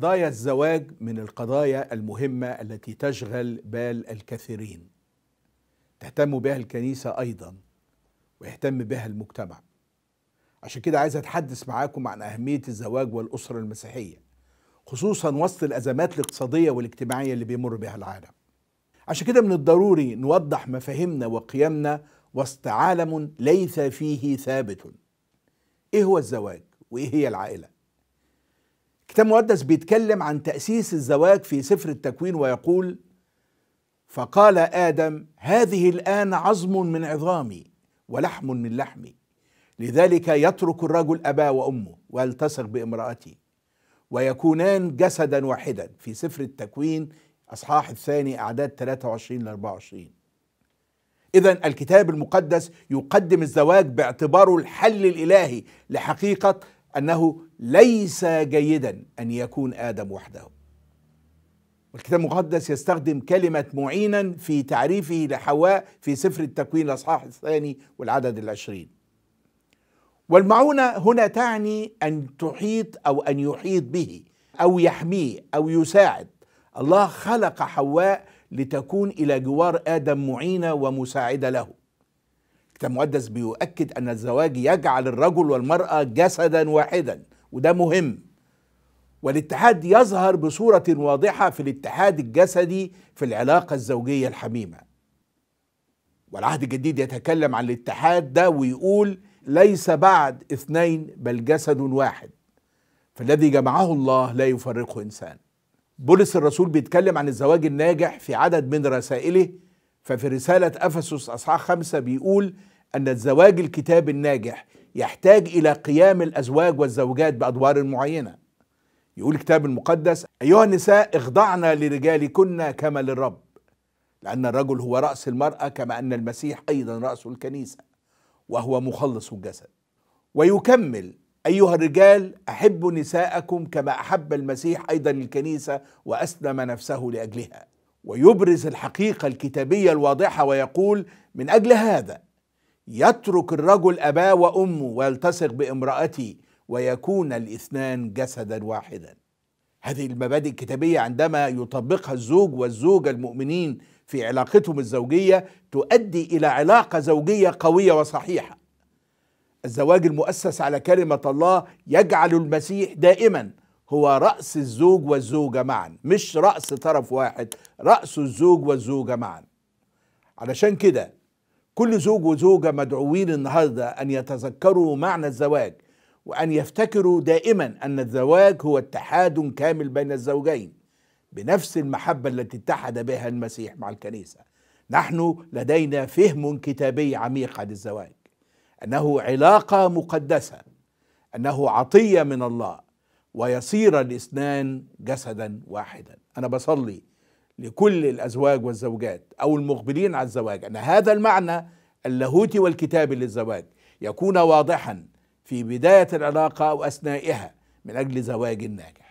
قضايا الزواج من القضايا المهمة التي تشغل بال الكثيرين تهتم بها الكنيسة أيضا ويهتم بها المجتمع عشان كده عايز أتحدث معاكم عن أهمية الزواج والأسرة المسيحية خصوصا وسط الأزمات الاقتصادية والاجتماعية اللي بيمر بها العالم عشان كده من الضروري نوضح مفاهيمنا وقيمنا وسط عالم ليس فيه ثابت ايه هو الزواج وايه هي العائله كتاب مقدس بيتكلم عن تأسيس الزواج في سفر التكوين ويقول فقال آدم هذه الآن عظم من عظامي ولحم من لحمي لذلك يترك الرجل أباه وأمه والتصق بامرأته ويكونان جسدا واحدا في سفر التكوين أصحاح الثاني أعداد 23 ل 24 إذا الكتاب المقدس يقدم الزواج باعتباره الحل الإلهي لحقيقة أنه ليس جيدا أن يكون آدم وحده والكتاب المقدس يستخدم كلمة معينا في تعريفه لحواء في سفر التكوين الأصحاح الثاني والعدد العشرين والمعونة هنا تعني أن تحيط أو أن يحيط به أو يحميه أو يساعد الله خلق حواء لتكون إلى جوار آدم معينة ومساعدة له كتاب مقدس بيؤكد أن الزواج يجعل الرجل والمرأة جسدا واحدا وده مهم والاتحاد يظهر بصورة واضحة في الاتحاد الجسدي في العلاقة الزوجية الحميمة والعهد الجديد يتكلم عن الاتحاد ده ويقول ليس بعد اثنين بل جسد واحد فالذي جمعه الله لا يفرقه إنسان بولس الرسول بيتكلم عن الزواج الناجح في عدد من رسائله ففي رسالة أفسس أصحاح خمسة بيقول أن الزواج الكتاب الناجح يحتاج إلى قيام الأزواج والزوجات بأدوار معينة يقول الكتاب المقدس أيها النساء اخضعنا لرجالكن كما للرب لأن الرجل هو رأس المرأة كما أن المسيح أيضا رأس الكنيسة وهو مخلص الجسد ويكمل أيها الرجال أحبوا نساءكم كما أحب المسيح أيضا الكنيسة وأسلم نفسه لأجلها ويبرز الحقيقه الكتابيه الواضحه ويقول من اجل هذا يترك الرجل اباه وامه ويلتصق بامراته ويكون الاثنان جسدا واحدا هذه المبادئ الكتابيه عندما يطبقها الزوج والزوجه المؤمنين في علاقتهم الزوجيه تؤدي الى علاقه زوجيه قويه وصحيحه الزواج المؤسس على كلمه الله يجعل المسيح دائما هو رأس الزوج والزوجة معا مش رأس طرف واحد رأس الزوج والزوجة معا علشان كده كل زوج وزوجة مدعوين النهاردة أن يتذكروا معنى الزواج وأن يفتكروا دائما أن الزواج هو اتحاد كامل بين الزوجين بنفس المحبة التي اتحد بها المسيح مع الكنيسة نحن لدينا فهم كتابي عميق عن الزواج أنه علاقة مقدسة أنه عطية من الله ويصير الاثنان جسدا واحدا انا بصلي لكل الازواج والزوجات او المقبلين على الزواج ان هذا المعنى اللاهوتي والكتابي للزواج يكون واضحا في بدايه العلاقه واثنائها من اجل زواج ناجح